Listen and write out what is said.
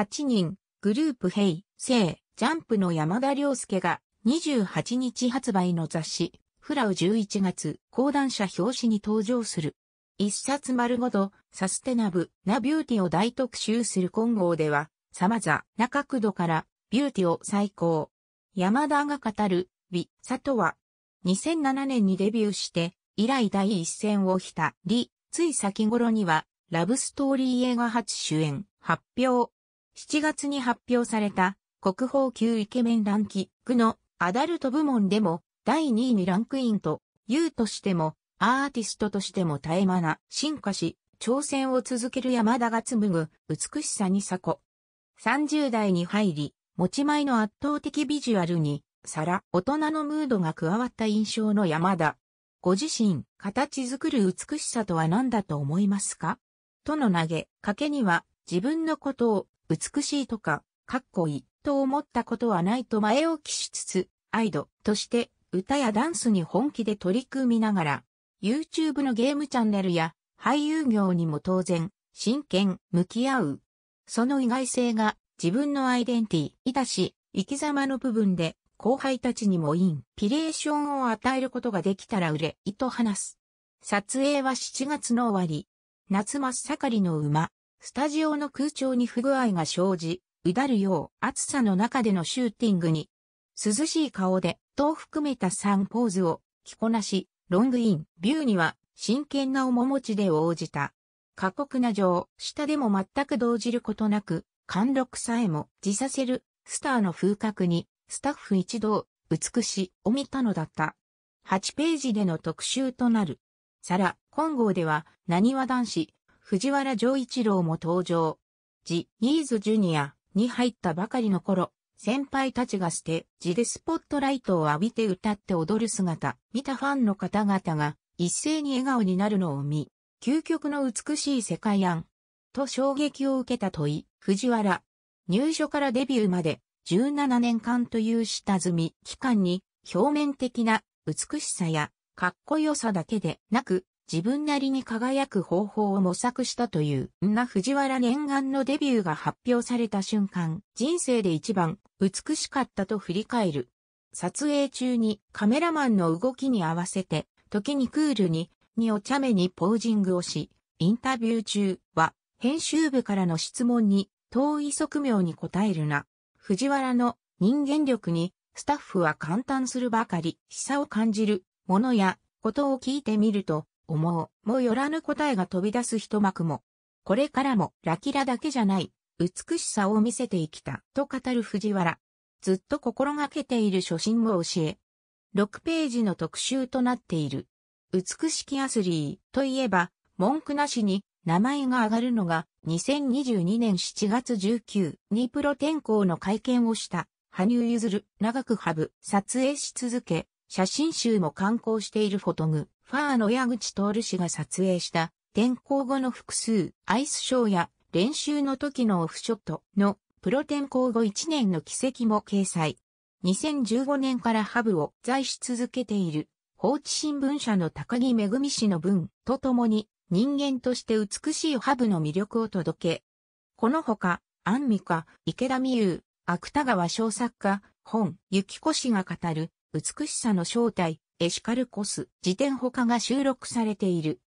8人、グループヘイ、セイ、ジャンプの山田涼介が28日発売の雑誌、フラウ11月、講談社表紙に登場する。一冊丸ごと、サステナブなビューティを大特集する混合では、様々な角度からビューティを最高。山田が語る、美、里は、2007年にデビューして、以来第一線をひたり、つい先頃には、ラブストーリー映画初主演、発表。7月に発表された国宝級イケメンランキングのアダルト部門でも第2位にランクインと、優としてもアーティストとしても絶え間な進化し、挑戦を続ける山田が紡ぐ美しさにさこ。30代に入り、持ち前の圧倒的ビジュアルに、さら、大人のムードが加わった印象の山田。ご自身、形作る美しさとは何だと思いますかとの投げかけには、自分のことを美しいとか、かっこいい、と思ったことはないと前置きしつつ、アイドとして歌やダンスに本気で取り組みながら、YouTube のゲームチャンネルや俳優業にも当然、真剣、向き合う。その意外性が自分のアイデンティティだし、生き様の部分で後輩たちにもインピレーションを与えることができたられ、いと話す。撮影は7月の終わり、夏真っ盛りの馬、スタジオの空調に不具合が生じ、うだるよう暑さの中でのシューティングに、涼しい顔で、と含めた3ポーズを着こなし、ロングイン、ビューには真剣な面持ちで応じた。過酷な情、下でも全く動じることなく、貫禄さえも自させる、スターの風格に、スタッフ一同、美し、を見たのだった。8ページでの特集となる。さら、金剛では、何わ男子、藤原丈一郎も登場。ジ・ニーズジュニアに入ったばかりの頃、先輩たちが捨て、ジでスポットライトを浴びて歌って踊る姿、見たファンの方々が一斉に笑顔になるのを見、究極の美しい世界案、と衝撃を受けた問い、藤原。入所からデビューまで17年間という下積み期間に表面的な美しさやかっこよさだけでなく自分なりに輝く方法を模索したという、んな藤原念願のデビューが発表された瞬間、人生で一番美しかったと振り返る。撮影中にカメラマンの動きに合わせて、時にクールに、にお茶目にポージングをし、インタビュー中は、編集部からの質問に、遠い側面に答えるな。藤原の人間力に、スタッフは感嘆するばかり、示唆を感じる、ものや、ことを聞いてみると、思う、もよらぬ答えが飛び出す一幕も、これからもラキラだけじゃない、美しさを見せていきた、と語る藤原。ずっと心がけている初心を教え、6ページの特集となっている。美しきアスリーといえば、文句なしに名前が上がるのが2022年7月19にプロ転向の会見をした羽生結弦長くハブ撮影し続け写真集も刊行しているフォトグ、ファーの矢口徹氏が撮影した転校後の複数、アイスショーや練習の時のオフショットのプロ転校後1年の軌跡も掲載。2015年からハブを在し続けている放置新聞社の高木恵氏の文と共に人間として美しいハブの魅力を届け。このほか、アンミカ、池田美優、芥川小作家、本、ゆきこ氏が語る美しさの正体、エシカルコス、辞典他が収録されている。